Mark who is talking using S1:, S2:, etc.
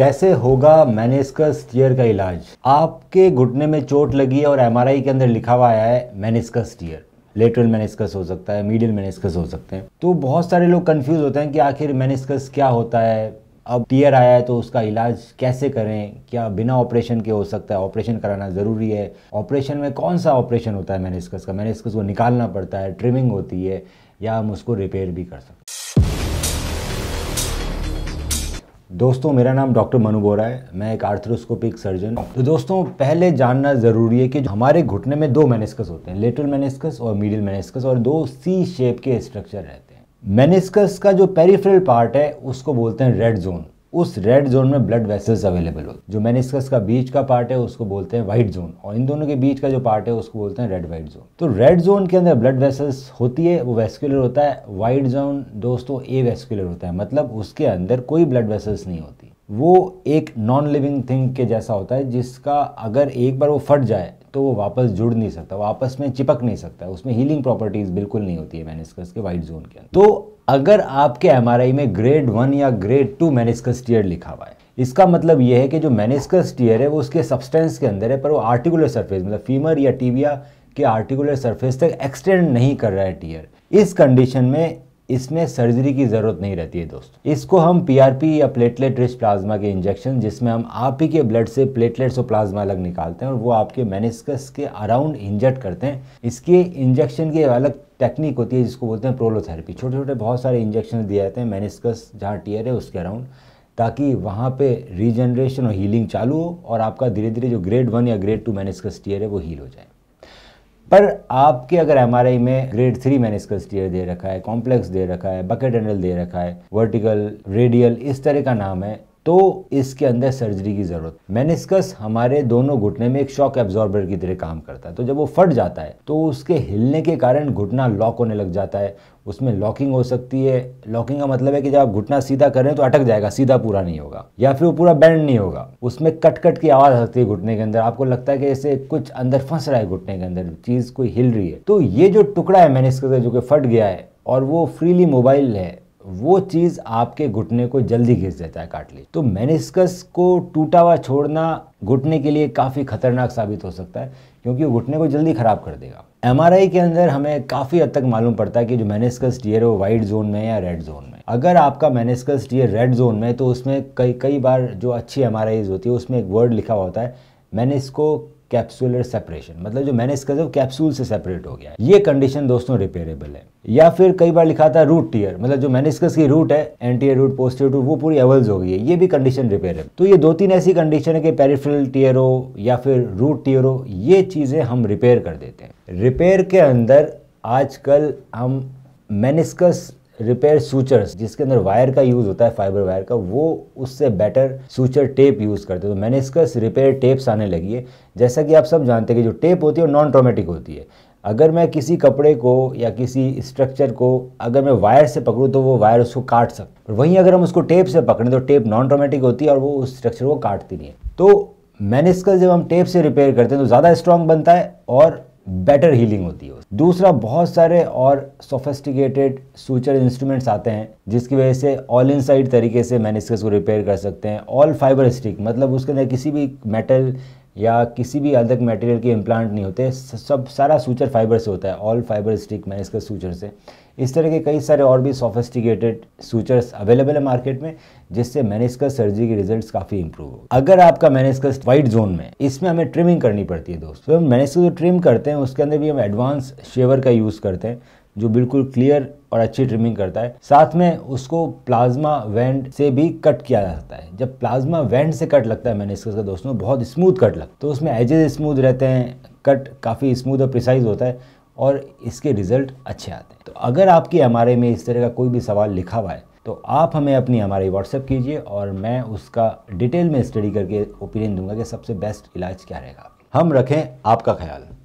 S1: कैसे होगा meniscus tier का इलाज आपके घुटने में चोट लगी है और एमआरआई के अंदर लिखा हुआ आया है मेनिस्कस टीयर लेटरल मेनिस्कस हो सकता है मीडियल मेनिस्कस हो सकते हैं तो बहुत सारे लोग कंफ्यूज होते हैं कि आखिर मेनिस्कस क्या होता है अब टीयर आया है तो उसका इलाज कैसे करें क्या बिना ऑपरेशन के हो सकता है ऑपरेशन कराना ज़रूरी है ऑपरेशन में कौन सा ऑपरेशन होता है मेनिस्कस का मेनिस्कस को निकालना पड़ता है ट्रिमिंग होती है या हम उसको रिपेयर भी कर सकते हैं दोस्तों मेरा नाम डॉक्टर मनु बोरा है मैं एक आर्थरोस्कोपिक सर्जन तो दोस्तों पहले जानना ज़रूरी है कि हमारे घुटने में दो मेनिस्कस होते हैं लेटरल मेनिस्कस और मीडियल मेनिस्कस और दो सी शेप के स्ट्रक्चर रहते हैं मेनिस्कस का जो पेरीफ्रल पार्ट है उसको बोलते हैं रेड जोन उस रेड जोन में ब्लड वेसल्स अवेलेबल हो जो इसका का बीच का पार्ट है उसको बोलते हैं वाइट जोन और इन दोनों के बीच का जो पार्ट है उसको बोलते हैं रेड वाइट जोन तो रेड जोन के अंदर ब्लड वेसल्स होती है वो वेस्कुलर होता है वाइट जोन दोस्तों ए वेस्कुलर होता है मतलब उसके अंदर कोई ब्लड वेसल्स नहीं होती वो एक नॉन लिविंग थिंग के जैसा होता है जिसका अगर एक बार वो फट जाए तो वो वापस जुड़ नहीं सकता वो आपस में चिपक नहीं सकता उसमें हीलिंग प्रॉपर्टीज़ बिल्कुल नहीं होती है मैनिस्कस के वाइट जोन के अंदर तो अगर आपके एम में ग्रेड वन या ग्रेड टू मैनिस्कस टीयर लिखा हुआ है इसका मतलब यह है कि जो मैनिस्कस टीयर है वो उसके सब्सटेंस के अंदर है पर वो आर्टिकुलर सर्फेस मतलब फीमर या टीबिया के आर्टिकुलर सर्फेस तक एक्सटेंड नहीं कर रहा है टीयर इस कंडीशन में इसमें सर्जरी की ज़रूरत नहीं रहती है दोस्तों इसको हम पीआरपी या प्लेटलेट रिच प्लाज्मा के इंजेक्शन जिसमें हम आप ही के ब्लड से प्लेटलेट्स और प्लाज्मा अलग निकालते हैं और वो आपके मेनिस्कस के अराउंड इंजेक्ट करते हैं इसके इंजेक्शन की अलग टेक्निक होती है जिसको बोलते हैं प्रोलोथेरेपी छोटे छोटे बहुत सारे इंजेक्शन दिए जाते हैं मेनिस्कस जहाँ टीयर है उसके अराउंड ताकि वहाँ पे रीजनरेशन और हीलिंग चालू हो और आपका धीरे धीरे जो ग्रेड वन या ग्रेड टू मैनेस्कस टीयर है वो हील हो जाए पर आपके अगर एम में ग्रेड थ्री मैनिस्कस टीयर दे रखा है कॉम्प्लेक्स दे रखा है बकेट एंडल दे रखा है वर्टिकल रेडियल इस तरह का नाम है तो इसके अंदर सर्जरी की ज़रूरत मेनिस्कस हमारे दोनों घुटने में एक शॉक एब्जॉर्बर की तरह काम करता है तो जब वो फट जाता है तो उसके हिलने के कारण घुटना लॉक होने लग जाता है उसमें लॉकिंग हो सकती है लॉकिंग का मतलब है कि जब आप घुटना सीधा करें तो अटक जाएगा सीधा पूरा नहीं होगा या फिर वो पूरा बैंड नहीं होगा उसमें कट कट की आवाज़ आ सकती है घुटने के अंदर आपको लगता है कि ऐसे कुछ अंदर फंस रहा है घुटने के अंदर चीज़ कोई हिल रही है तो ये जो टुकड़ा है मैनिस्कस जो कि फट गया है और वो फ्रीली मोबाइल है वो चीज़ आपके घुटने को जल्दी घिस देता है काटली तो मेनिस्कस को टूटा हुआ छोड़ना घुटने के लिए काफ़ी खतरनाक साबित हो सकता है क्योंकि वो घुटने को जल्दी ख़राब कर देगा एम के अंदर हमें काफ़ी हद तक मालूम पड़ता है कि जो मेनिस्कस टीयर है वो वाइट जोन में या रेड जोन में अगर आपका मेनिस्कस टीयर रेड जोन में तो उसमें कई कई बार जो अच्छी एम होती है उसमें एक वर्ड लिखा हुआ होता है मैंने इसको कैप्सुलर सेपरेशन मतलब जो मैंने इसका कैप्सूल से सेपरेट हो गया ये कंडीशन दोस्तों रिपेयरेबल है या फिर कई बार लिखा था रूट टीयर मतलब जो मैनिस्कस की रूट है एंटीयर रूट पोस्टीरियर रूट वो पूरी एवल्स हो गई है ये भी कंडीशन है तो ये दो तीन ऐसी कंडीशन है कि पेरिफेरल टीयर हो या फिर रूट टीयर हो ये चीज़ें हम रिपेयर कर देते हैं रिपेयर के अंदर आजकल हम मैनिस्कस रिपेयर सूचर्स जिसके अंदर वायर का यूज़ होता है फाइबर वायर का वो उससे बेटर सूचर टेप यूज़ करते हैं तो मेनिस्कस रिपेयर टेप्स आने लगी है जैसा कि आप सब जानते हैं कि जो टेप होती है वो नॉन ट्रोमेटिक होती है अगर मैं किसी कपड़े को या किसी स्ट्रक्चर को अगर मैं वायर से पकड़ूँ तो वो वायर उसको काट सकता वहीं अगर हम उसको टेप से पकड़ें तो टेप नॉन ट्रोमेटिक होती है और वो उस स्ट्रक्चर को काटती नहीं है तो मैनिस्कस जब हम टेप से रिपेयर करते हैं तो ज़्यादा स्ट्रॉन्ग बनता है और बेटर हीलिंग होती है दूसरा बहुत सारे और सोफेस्टिकेटेड सूचर इंस्ट्रूमेंट्स आते हैं जिसकी वजह से ऑल इन साइड तरीके से मैनिस्कस को रिपेयर कर सकते हैं ऑल फाइबर स्टिक मतलब उसके अंदर किसी भी मेटल या किसी भी अलग मटेरियल के इम्प्लांट नहीं होते सब सारा सूचर फाइबर से होता है ऑल फाइबर स्टिक इसका सूचर से इस तरह के कई सारे और भी सोफिस्टिकेटेड सूचर्स अवेलेबल है मार्केट में जिससे मैनिस्कस सर्जरी के रिजल्ट्स काफ़ी इंप्रूव हो अगर आपका मैनिस्कस वाइट जोन में इसमें हमें ट्रिमिंग करनी पड़ती है दोस्तों तो मैनिस्कस जो ट्रिम करते हैं उसके अंदर भी हम एडवांस शेवर का यूज़ करते हैं जो बिल्कुल क्लियर और अच्छी ट्रिमिंग करता है साथ में उसको प्लाज्मा वेंड से भी कट किया जाता है जब प्लाज्मा वेंड से कट लगता है मैंने साथ दोस्तों बहुत स्मूथ कट लगता है तो उसमें एजेज स्मूथ रहते हैं कट काफ़ी स्मूथ और प्रिसाइज होता है और इसके रिजल्ट अच्छे आते हैं तो अगर आपकी एम में इस तरह का कोई भी सवाल लिखा हुआ है तो आप हमें अपनी एम आर व्हाट्सएप कीजिए और मैं उसका डिटेल में स्टडी करके ओपिनियन दूंगा कि सबसे बेस्ट इलाज क्या रहेगा हम रखें आपका ख्याल